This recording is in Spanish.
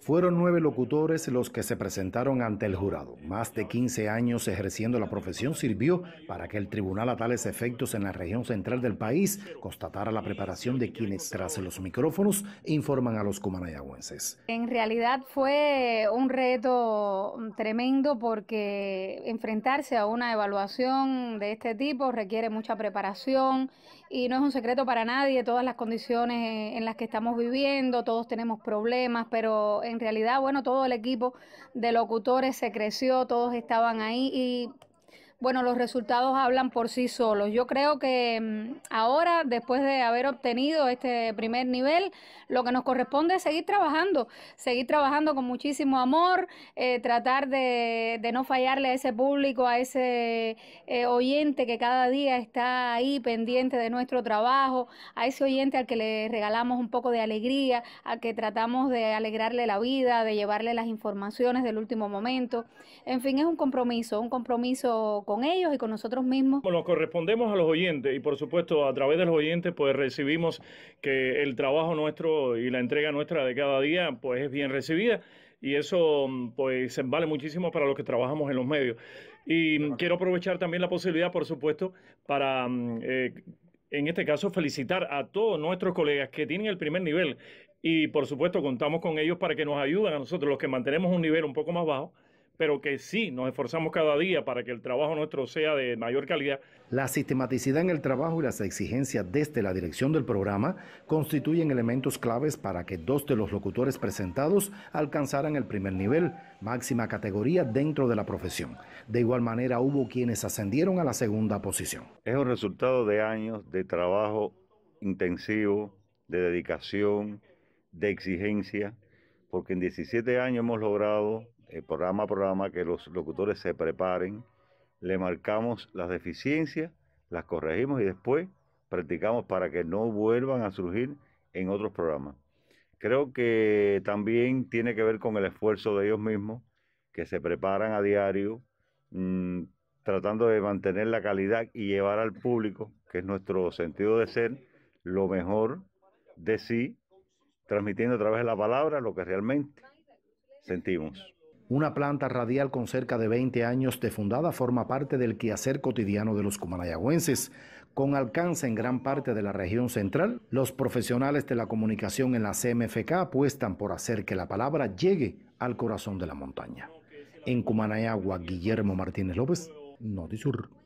Fueron nueve locutores los que se presentaron ante el jurado. Más de 15 años ejerciendo la profesión sirvió para que el tribunal a tales efectos en la región central del país constatara la preparación de quienes tras los micrófonos informan a los cumanayagüenses. En realidad fue un reto tremendo porque enfrentarse a una evaluación de este tipo requiere mucha preparación y no es un secreto para nadie todas las condiciones en las que estamos viviendo, todos tenemos problemas, pero en realidad, bueno, todo el equipo de locutores se creció, todos estaban ahí y bueno, los resultados hablan por sí solos. Yo creo que mm, ahora, después de haber obtenido este primer nivel, lo que nos corresponde es seguir trabajando, seguir trabajando con muchísimo amor, eh, tratar de, no fallarle a ese público, a ese eh, oyente que cada día está ahí pendiente de nuestro trabajo, a ese oyente al que le regalamos un poco de alegría, al que tratamos de alegrarle la vida, de llevarle las informaciones del último momento. En fin, es un compromiso, un compromiso con ellos y con nosotros mismos. nos correspondemos a los oyentes y por supuesto a través de los oyentes pues recibimos que el trabajo nuestro y la entrega nuestra de cada día pues es bien recibida y eso mm, pues vale muchísimo para los que trabajamos en los medios. Y mm, quiero aprovechar también la posibilidad, por supuesto, para... Mm, eh, en este caso, felicitar a todos nuestros colegas que tienen el primer nivel y por supuesto contamos con ellos para que nos ayuden a nosotros, los que mantenemos un nivel un poco más bajo, pero que sí nos esforzamos cada día para que el trabajo nuestro sea de mayor calidad. La sistematicidad en el trabajo y las exigencias desde la dirección del programa constituyen elementos claves para que dos de los locutores presentados alcanzaran el primer nivel, máxima categoría dentro de la profesión. De igual manera hubo quienes ascendieron a la segunda posición. Es un resultado de años de trabajo intensivo, de dedicación, de exigencia, porque en 17 años hemos logrado eh, programa a programa, que los locutores se preparen, le marcamos las deficiencias, las corregimos y después practicamos para que no vuelvan a surgir en otros programas. Creo que también tiene que ver con el esfuerzo de ellos mismos, que se preparan a diario, mm, tratando de mantener la calidad y llevar al público, que es nuestro sentido de ser, lo mejor de sí, transmitiendo a través de la palabra lo que realmente sentimos. Una planta radial con cerca de 20 años de fundada forma parte del quehacer cotidiano de los cumanayagüenses. Con alcance en gran parte de la región central, los profesionales de la comunicación en la CMFK apuestan por hacer que la palabra llegue al corazón de la montaña. En Cumanayagua, Guillermo Martínez López, Notisur.